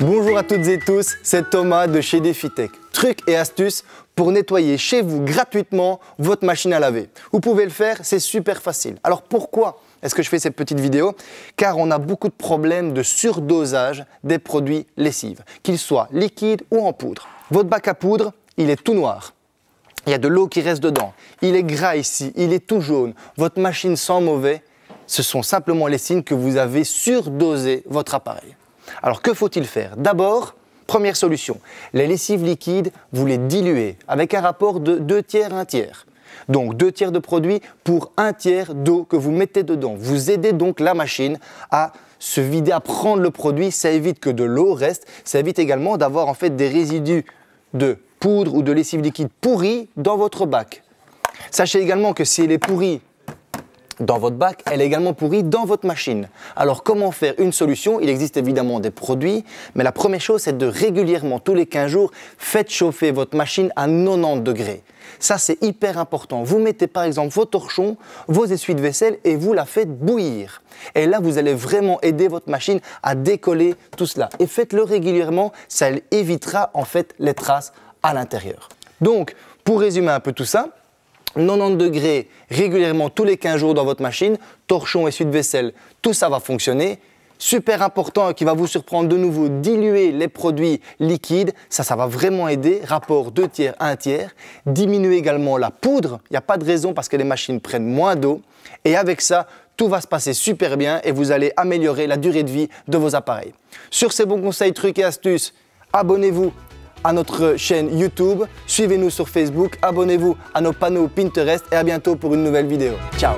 Bonjour à toutes et tous, c'est Thomas de chez DefiTech. Trucs et astuces pour nettoyer chez vous gratuitement votre machine à laver. Vous pouvez le faire, c'est super facile. Alors pourquoi est-ce que je fais cette petite vidéo Car on a beaucoup de problèmes de surdosage des produits lessives, qu'ils soient liquides ou en poudre. Votre bac à poudre, il est tout noir. Il y a de l'eau qui reste dedans. Il est gras ici, il est tout jaune. Votre machine sent mauvais. Ce sont simplement les signes que vous avez surdosé votre appareil. Alors que faut-il faire D'abord, première solution, les lessives liquides, vous les diluez avec un rapport de 2 tiers 1 tiers. Donc 2 tiers de produit pour 1 tiers d'eau que vous mettez dedans. Vous aidez donc la machine à se vider, à prendre le produit. Ça évite que de l'eau reste. Ça évite également d'avoir en fait des résidus de poudre ou de lessive liquide pourris dans votre bac. Sachez également que si elle est pourrie dans votre bac, elle est également pourrie dans votre machine. Alors comment faire une solution Il existe évidemment des produits, mais la première chose c'est de régulièrement, tous les 15 jours, faites chauffer votre machine à 90 degrés. Ça c'est hyper important. Vous mettez par exemple vos torchons, vos essuies de vaisselle et vous la faites bouillir. Et là vous allez vraiment aider votre machine à décoller tout cela. Et faites-le régulièrement, ça évitera en fait les traces à l'intérieur. Donc pour résumer un peu tout ça, 90 degrés régulièrement tous les 15 jours dans votre machine, torchon et suite-vaisselle, tout ça va fonctionner. Super important euh, qui va vous surprendre de nouveau, diluer les produits liquides, ça, ça va vraiment aider, rapport 2 tiers, 1 tiers. Diminuer également la poudre, il n'y a pas de raison parce que les machines prennent moins d'eau. Et avec ça, tout va se passer super bien et vous allez améliorer la durée de vie de vos appareils. Sur ces bons conseils, trucs et astuces, abonnez-vous à notre chaîne YouTube, suivez-nous sur Facebook, abonnez-vous à nos panneaux Pinterest et à bientôt pour une nouvelle vidéo. Ciao